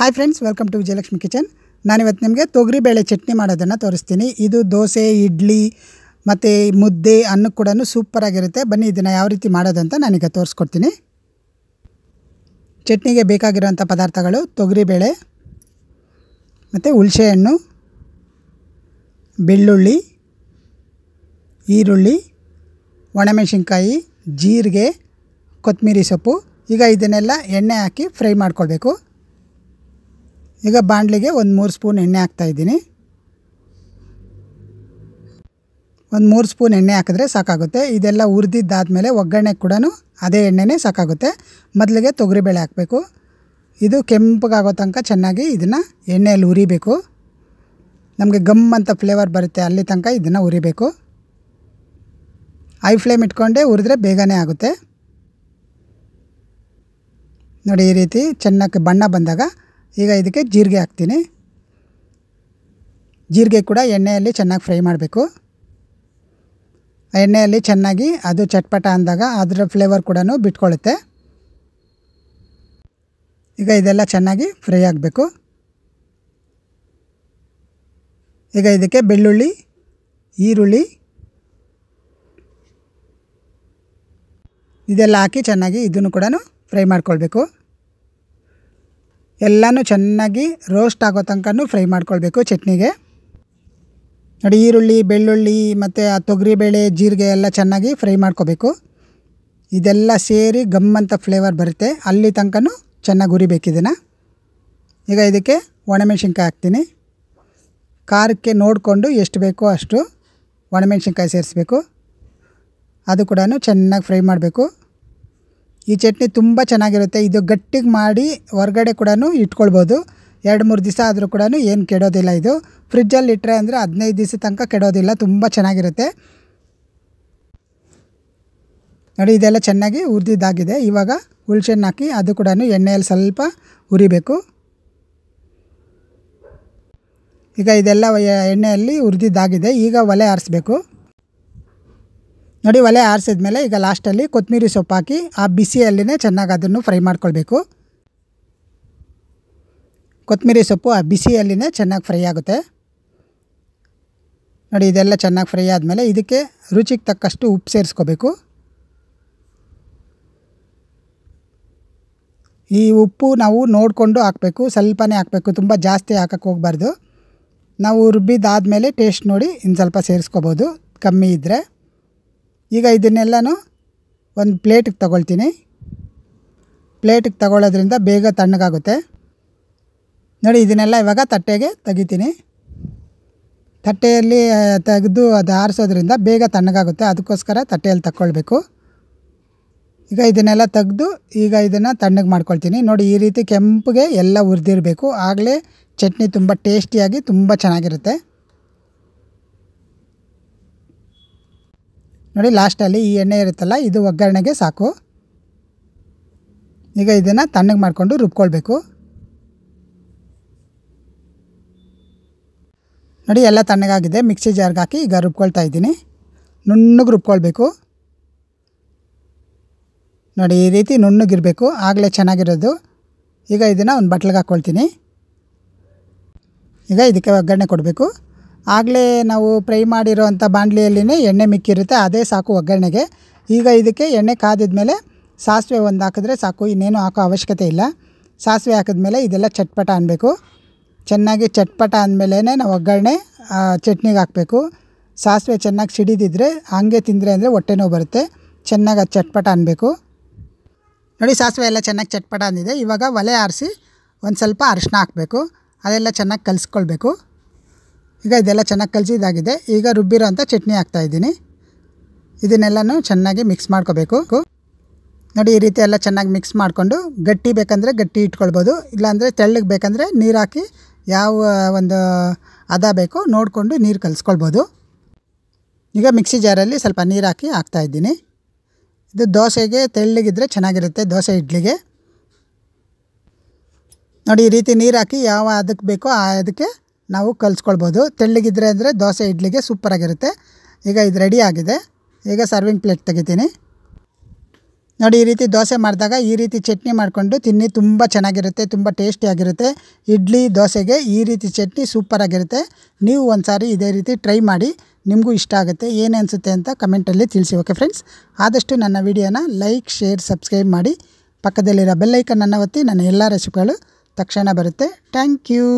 hi friends welcome to Vijayalakshmi kitchen ನಾನಿವತ್ತು ನಿಮಗೆ ತೊಗರಿಬೇಳೆ ಚಟ್ನಿ ಮಾಡೋದನ್ನು ತೋರಿಸ್ತೀನಿ ಇದು ದೋಸೆ ಇಡ್ಲಿ ಮತ್ತು ಮುದ್ದೆ ಅನ್ನಕ್ಕೆ ಕೂಡ ಸೂಪರಾಗಿರುತ್ತೆ ಬನ್ನಿ ಇದನ್ನು ಯಾವ ರೀತಿ ಮಾಡೋದಂತ ನಾನೀಗ ತೋರಿಸ್ಕೊಡ್ತೀನಿ ಚಟ್ನಿಗೆ ಬೇಕಾಗಿರುವಂಥ ಪದಾರ್ಥಗಳು ತೊಗರಿಬೇಳೆ ಮತ್ತು ಹಣ್ಣು ಬೆಳ್ಳುಳ್ಳಿ ಈರುಳ್ಳಿ ಒಣಮೆಣಸಿನ್ಕಾಯಿ ಜೀರಿಗೆ ಕೊತ್ತಂಬರಿ ಸೊಪ್ಪು ಈಗ ಇದನ್ನೆಲ್ಲ ಎಣ್ಣೆ ಹಾಕಿ ಫ್ರೈ ಮಾಡ್ಕೊಳ್ಬೇಕು ಈಗ ಬಾಣಲಿಗೆ ಒಂದು ಮೂರು ಸ್ಪೂನ್ ಎಣ್ಣೆ ಹಾಕ್ತಾಯಿದ್ದೀನಿ ಒಂದು ಮೂರು ಸ್ಪೂನ್ ಎಣ್ಣೆ ಹಾಕಿದ್ರೆ ಸಾಕಾಗುತ್ತೆ ಇದೆಲ್ಲ ಉರಿದಿದ್ದಾದಮೇಲೆ ಒಗ್ಗರಣೆ ಕೂಡ ಅದೇ ಎಣ್ಣೆನೇ ಸಾಕಾಗುತ್ತೆ ಮೊದಲಿಗೆ ತೊಗರಿಬೇಳೆ ಹಾಕಬೇಕು ಇದು ಕೆಂಪಗಾಗೋ ತನಕ ಚೆನ್ನಾಗಿ ಇದನ್ನು ಎಣ್ಣೆಯಲ್ಲಿ ಹುರಿಬೇಕು ನಮಗೆ ಗಮ್ ಅಂತ ಫ್ಲೇವರ್ ಬರುತ್ತೆ ಅಲ್ಲಿ ತನಕ ಇದನ್ನು ಹುರಿಬೇಕು ಐ ಫ್ಲೇಮ್ ಇಟ್ಕೊಂಡೆ ಹುರಿದ್ರೆ ಬೇಗನೆ ಆಗುತ್ತೆ ನೋಡಿ ಈ ರೀತಿ ಚೆನ್ನಾಗಿ ಬಣ್ಣ ಬಂದಾಗ ಈಗ ಇದಕ್ಕೆ ಜೀರಿಗೆ ಹಾಕ್ತೀನಿ ಜೀರಿಗೆ ಕೂಡ ಎಣ್ಣೆಯಲ್ಲಿ ಚೆನ್ನಾಗಿ ಫ್ರೈ ಮಾಡಬೇಕು ಎಣ್ಣೆಯಲ್ಲಿ ಚೆನ್ನಾಗಿ ಅದು ಚಟ್ಪಟ ಅಂದಾಗ ಅದರ ಫ್ಲೇವರ್ ಕೂಡ ಬಿಟ್ಕೊಳ್ಳುತ್ತೆ ಈಗ ಇದೆಲ್ಲ ಚೆನ್ನಾಗಿ ಫ್ರೈ ಆಗಬೇಕು ಈಗ ಇದಕ್ಕೆ ಬೆಳ್ಳುಳ್ಳಿ ಈರುಳ್ಳಿ ಇದೆಲ್ಲ ಹಾಕಿ ಚೆನ್ನಾಗಿ ಇದನ್ನು ಕೂಡ ಫ್ರೈ ಮಾಡ್ಕೊಳ್ಬೇಕು ಎಲ್ಲನೂ ಚೆನ್ನಾಗಿ ರೋಸ್ಟ್ ಆಗೋ ತನಕ ಫ್ರೈ ಮಾಡ್ಕೊಳ್ಬೇಕು ಚಟ್ನಿಗೆ ನೋಡಿ ಈರುಳ್ಳಿ ಬೆಳ್ಳುಳ್ಳಿ ಮತ್ತು ಆ ತೊಗರಿಬೇಳೆ ಜೀರಿಗೆ ಎಲ್ಲ ಚೆನ್ನಾಗಿ ಫ್ರೈ ಮಾಡ್ಕೋಬೇಕು ಇದೆಲ್ಲ ಸೇರಿ ಗಮ್ಮಂತ ಫ್ಲೇವರ್ ಬರುತ್ತೆ ಅಲ್ಲಿ ತನಕ ಚೆನ್ನಾಗಿ ಹುರಿಬೇಕು ಈಗ ಇದಕ್ಕೆ ಒಣಮೆಣ್ಸಿನ್ಕಾಯಿ ಹಾಕ್ತೀನಿ ಖಾರಕ್ಕೆ ನೋಡಿಕೊಂಡು ಎಷ್ಟು ಬೇಕೋ ಅಷ್ಟು ಒಣಮೆಣ್ಸಿನ್ಕಾಯಿ ಸೇರಿಸ್ಬೇಕು ಅದು ಕೂಡ ಚೆನ್ನಾಗಿ ಫ್ರೈ ಮಾಡಬೇಕು ಈ ಚಟ್ನಿ ತುಂಬ ಚೆನ್ನಾಗಿರುತ್ತೆ ಇದು ಗಟ್ಟಿಗೆ ಮಾಡಿ ಹೊರ್ಗಡೆ ಕೂಡ ಇಟ್ಕೊಳ್ಬೋದು ಎರಡು ಮೂರು ದಿವಸ ಆದರೂ ಕೂಡ ಏನು ಕೆಡೋದಿಲ್ಲ ಇದು ಫ್ರಿಜ್ಜಲ್ಲಿ ಇಟ್ಟರೆ ಅಂದರೆ ಹದಿನೈದು ದಿವಸ ತನಕ ಕೆಡೋದಿಲ್ಲ ತುಂಬ ಚೆನ್ನಾಗಿರುತ್ತೆ ನೋಡಿ ಇದೆಲ್ಲ ಚೆನ್ನಾಗಿ ಹುರಿದಿದ್ದಾಗಿದೆ ಇವಾಗ ಹುಳ್ಸೆಣ್ಣು ಹಾಕಿ ಅದು ಕೂಡ ಎಣ್ಣೆಯಲ್ಲಿ ಸ್ವಲ್ಪ ಹುರಿಬೇಕು ಈಗ ಇದೆಲ್ಲ ಎಣ್ಣೆಯಲ್ಲಿ ಹುರಿದಿದ್ದಾಗಿದೆ ಈಗ ಒಲೆ ಆರಿಸ್ಬೇಕು ನೋಡಿ ಒಲೆ ಆರಿಸಿದ್ಮೇಲೆ ಈಗ ಲಾಸ್ಟಲ್ಲಿ ಕೊತ್ತಂಬರಿ ಸೊಪ್ಪು ಹಾಕಿ ಆ ಬಿಸಿಯಲ್ಲಿನೇ ಚೆನ್ನಾಗಿ ಅದನ್ನು ಫ್ರೈ ಮಾಡ್ಕೊಳ್ಬೇಕು ಕೊತ್ತಂಬರಿ ಸೊಪ್ಪು ಆ ಬಿಸಿಯಲ್ಲಿನೇ ಚೆನ್ನಾಗಿ ಫ್ರೈ ಆಗುತ್ತೆ ನೋಡಿ ಇದೆಲ್ಲ ಚೆನ್ನಾಗಿ ಫ್ರೈ ಆದಮೇಲೆ ಇದಕ್ಕೆ ರುಚಿಗೆ ತಕ್ಕಷ್ಟು ಉಪ್ಪು ಸೇರಿಸ್ಕೋಬೇಕು ಈ ಉಪ್ಪು ನಾವು ನೋಡಿಕೊಂಡು ಹಾಕಬೇಕು ಸ್ವಲ್ಪನೇ ಹಾಕಬೇಕು ತುಂಬ ಜಾಸ್ತಿ ಹಾಕಕ್ಕೆ ಹೋಗ್ಬಾರ್ದು ನಾವು ರುಬ್ಬಿದಾದಮೇಲೆ ಟೇಸ್ಟ್ ನೋಡಿ ಇನ್ನು ಸ್ವಲ್ಪ ಸೇರಿಸ್ಕೋಬೋದು ಕಮ್ಮಿ ಇದ್ದರೆ ಈಗ ಇದನ್ನೆಲ್ಲನೂ ಒಂದು ಪ್ಲೇಟಿಗೆ ತಗೊಳ್ತೀನಿ ಪ್ಲೇಟಿಗೆ ತಗೊಳ್ಳೋದ್ರಿಂದ ಬೇಗ ತಣ್ಣಗಾಗುತ್ತೆ ನೋಡಿ ಇದನ್ನೆಲ್ಲ ಇವಾಗ ತಟ್ಟೆಗೆ ತೆಗಿತೀನಿ ತಟ್ಟೆಯಲ್ಲಿ ತೆಗೆದು ಅದು ಆರಿಸೋದ್ರಿಂದ ಬೇಗ ತಣ್ಣಗಾಗುತ್ತೆ ಅದಕ್ಕೋಸ್ಕರ ತಟ್ಟೆಯಲ್ಲಿ ತಗೊಳ್ಬೇಕು ಈಗ ಇದನ್ನೆಲ್ಲ ತೆಗೆದು ಈಗ ಇದನ್ನು ತಣ್ಣಗೆ ಮಾಡ್ಕೊಳ್ತೀನಿ ನೋಡಿ ಈ ರೀತಿ ಕೆಂಪುಗೆ ಎಲ್ಲ ಹುರಿದಿರಬೇಕು ಆಗಲೇ ಚಟ್ನಿ ತುಂಬ ಟೇಸ್ಟಿಯಾಗಿ ತುಂಬ ಚೆನ್ನಾಗಿರುತ್ತೆ ನೋಡಿ ಲಾಸ್ಟಲ್ಲಿ ಈ ಎಣ್ಣೆ ಇರುತ್ತಲ್ಲ ಇದು ಒಗ್ಗರಣೆಗೆ ಸಾಕು ಈಗ ಇದನ್ನು ತಣ್ಣಗೆ ಮಾಡಿಕೊಂಡು ರುಬ್ಕೊಳ್ಬೇಕು ನೋಡಿ ಎಲ್ಲ ತಣ್ಣಗಾಗಿದೆ ಮಿಕ್ಸಿ ಜಾರ್ಗೆ ಹಾಕಿ ಈಗ ರುಬ್ಕೊಳ್ತಾ ಇದ್ದೀನಿ ನುಣ್ಣಗೆ ರುಬ್ಕೊಳ್ಬೇಕು ನೋಡಿ ಈ ರೀತಿ ನುಣ್ಣಗಿರಬೇಕು ಆಗಲೇ ಚೆನ್ನಾಗಿರೋದು ಈಗ ಇದನ್ನು ಒಂದು ಬಟ್ಲಿಗೆ ಹಾಕ್ಕೊಳ್ತೀನಿ ಈಗ ಇದಕ್ಕೆ ಒಗ್ಗರಣೆ ಕೊಡಬೇಕು ಆಗಲೇ ನಾವು ಫ್ರೈ ಮಾಡಿರೋವಂಥ ಬಾಣಲಿಯಲ್ಲಿನೇ ಎಣ್ಣೆ ಮಿಕ್ಕಿರುತ್ತೆ ಅದೇ ಸಾಕು ಒಗ್ಗರಣೆಗೆ ಈಗ ಇದಕ್ಕೆ ಎಣ್ಣೆ ಕಾದಿದ ಮೇಲೆ ಸಾಸಿವೆ ಒಂದು ಹಾಕಿದ್ರೆ ಸಾಕು ಇನ್ನೇನು ಹಾಕೋ ಅವಶ್ಯಕತೆ ಇಲ್ಲ ಸಾಸಿವೆ ಹಾಕಿದ್ಮೇಲೆ ಇದೆಲ್ಲ ಚಟ್ಪಟ ಅನ್ನಬೇಕು ಚೆನ್ನಾಗಿ ಚಟ್ಪಟ ಅಂದಮೇಲೆ ನಾವು ಒಗ್ಗರಣೆ ಚಟ್ನಿಗೆ ಹಾಕಬೇಕು ಸಾಸಿವೆ ಚೆನ್ನಾಗಿ ಸಿಡಿದಿದ್ರೆ ಹಾಗೆ ತಿಂದರೆ ಅಂದರೆ ಹೊಟ್ಟೆ ನೋವು ಬರುತ್ತೆ ಚೆನ್ನಾಗಿ ಅದು ಚಟ್ಪಟ ಅನ್ನಬೇಕು ನೋಡಿ ಸಾಸಿವೆ ಎಲ್ಲ ಚೆನ್ನಾಗಿ ಚಟ್ಪಟ ಅಂದಿದೆ ಇವಾಗ ಒಲೆ ಆರಿಸಿ ಒಂದು ಸ್ವಲ್ಪ ಅರಿಶಿನ ಹಾಕಬೇಕು ಅದೆಲ್ಲ ಚೆನ್ನಾಗಿ ಕಲಿಸ್ಕೊಳ್ಬೇಕು ಈಗ ಇದೆಲ್ಲ ಚೆನ್ನಾಗಿ ಕಲಸಿ ಇದಾಗಿದೆ ಈಗ ರುಬ್ಬಿರೋ ಅಂಥ ಚಟ್ನಿ ಹಾಕ್ತಾಯಿದ್ದೀನಿ ಇದನ್ನೆಲ್ಲನೂ ಚೆನ್ನಾಗಿ ಮಿಕ್ಸ್ ಮಾಡ್ಕೋಬೇಕು ನೋಡಿ ಈ ರೀತಿ ಎಲ್ಲ ಚೆನ್ನಾಗಿ ಮಿಕ್ಸ್ ಮಾಡಿಕೊಂಡು ಗಟ್ಟಿ ಬೇಕಂದರೆ ಗಟ್ಟಿ ಇಟ್ಕೊಳ್ಬೋದು ಇಲ್ಲಾಂದರೆ ತೆಳ್ಳಗೆ ಬೇಕಂದರೆ ನೀರು ಹಾಕಿ ಯಾವ ಒಂದು ಅದ ಬೇಕು ನೋಡಿಕೊಂಡು ನೀರು ಕಲಿಸ್ಕೊಳ್ಬೋದು ಈಗ ಮಿಕ್ಸಿ ಜಾರಲ್ಲಿ ಸ್ವಲ್ಪ ನೀರು ಹಾಕಿ ಹಾಕ್ತಾಯಿದ್ದೀನಿ ಇದು ದೋಸೆಗೆ ತೆಳ್ಳಗಿದ್ರೆ ಚೆನ್ನಾಗಿರುತ್ತೆ ದೋಸೆ ಇಡ್ಲಿಗೆ ನೋಡಿ ಈ ರೀತಿ ನೀರು ಹಾಕಿ ಯಾವ ಅದಕ್ಕೆ ಬೇಕೋ ಆ ಅದಕ್ಕೆ ನಾವು ಕಲಿಸ್ಕೊಳ್ಬೋದು ತೆಳ್ಳಗಿದ್ರೆ ಅಂದರೆ ದೋಸೆ ಇಡ್ಲಿಗೆ ಸೂಪರಾಗಿರುತ್ತೆ ಈಗ ಇದು ರೆಡಿ ಆಗಿದೆ ಈಗ ಸರ್ವಿಂಗ್ ಪ್ಲೇಟ್ ತೆಗಿತೀನಿ ನೋಡಿ ಈ ರೀತಿ ದೋಸೆ ಮಾಡಿದಾಗ ಈ ರೀತಿ ಚಟ್ನಿ ಮಾಡಿಕೊಂಡು ತಿನ್ನಿ ತುಂಬ ಚೆನ್ನಾಗಿರುತ್ತೆ ತುಂಬ ಟೇಸ್ಟಿಯಾಗಿರುತ್ತೆ ಇಡ್ಲಿ ದೋಸೆಗೆ ಈ ರೀತಿ ಚಟ್ನಿ ಸೂಪರಾಗಿರುತ್ತೆ ನೀವು ಒಂದು ಸಾರಿ ಇದೇ ರೀತಿ ಟ್ರೈ ಮಾಡಿ ನಿಮಗೂ ಇಷ್ಟ ಆಗುತ್ತೆ ಏನು ಅಂತ ಕಮೆಂಟಲ್ಲಿ ತಿಳಿಸಿ ಓಕೆ ಫ್ರೆಂಡ್ಸ್ ಆದಷ್ಟು ನನ್ನ ವಿಡಿಯೋನ ಲೈಕ್ ಶೇರ್ ಸಬ್ಸ್ಕ್ರೈಬ್ ಮಾಡಿ ಪಕ್ಕದಲ್ಲಿರೋ ಬೆಲ್ಲೈಕನ್ನನ್ನು ಒತ್ತಿ ನನ್ನ ಎಲ್ಲ ರೆಸಿಪಿಗಳು ತಕ್ಷಣ ಬರುತ್ತೆ ಥ್ಯಾಂಕ್ ಯು